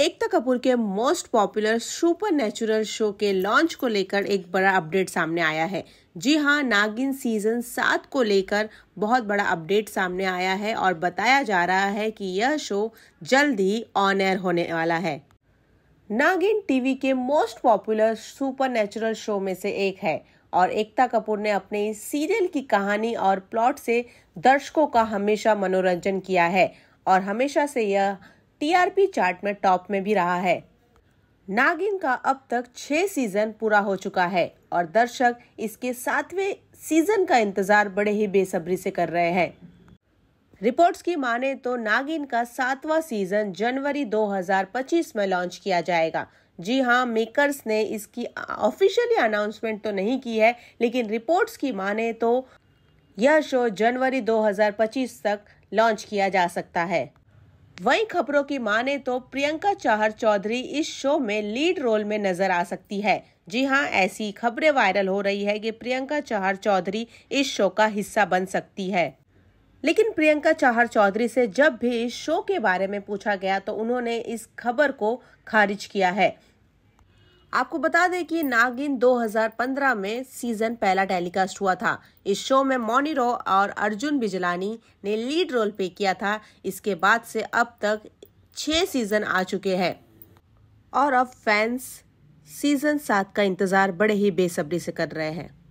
एकता कपूर के most popular supernatural show के launch को लेकर एक बड़ा अपडेट सामने आया है जी हाँ नागिन सीजन सात को लेकर बहुत बड़ा अपडेट सामने आया है और बताया जा रहा है कि यह शो जल्द ही ऑन एयर होने वाला है नागिन टीवी के most popular supernatural show में से एक है और एकता कपूर ने अपने इस सीरियल की कहानी और प्लॉट से दर्शकों का हमेशा मनोरंजन किया है और हमेशा से यह टीआरपी चार्ट में टॉप में भी रहा है नागिन का अब तक छह सीजन पूरा हो चुका है और दर्शक इसके सातवें सीजन का इंतजार बड़े ही बेसब्री से कर रहे हैं रिपोर्ट्स की माने तो नागिन का सातवां सीजन जनवरी 2025 में लॉन्च किया जाएगा जी हाँ मेकर्स ने इसकी ऑफिशियली अनाउंसमेंट तो नहीं की है लेकिन रिपोर्ट्स की माने तो यह शो जनवरी 2025 तक लॉन्च किया जा सकता है वहीं खबरों की माने तो प्रियंका चाहर चौधरी इस शो में लीड रोल में नजर आ सकती है जी हां ऐसी खबरें वायरल हो रही है कि प्रियंका चाहर चौधरी इस शो का हिस्सा बन सकती है लेकिन प्रियंका चाहर चौधरी से जब भी इस शो के बारे में पूछा गया तो उन्होंने इस खबर को खारिज किया है आपको बता दें कि नागिन 2015 में सीजन पहला टेलीकास्ट हुआ था इस शो में मोनी रो और अर्जुन बिजलानी ने लीड रोल प्ले किया था इसके बाद से अब तक छह सीजन आ चुके हैं और अब फैंस सीजन सात का इंतज़ार बड़े ही बेसब्री से कर रहे हैं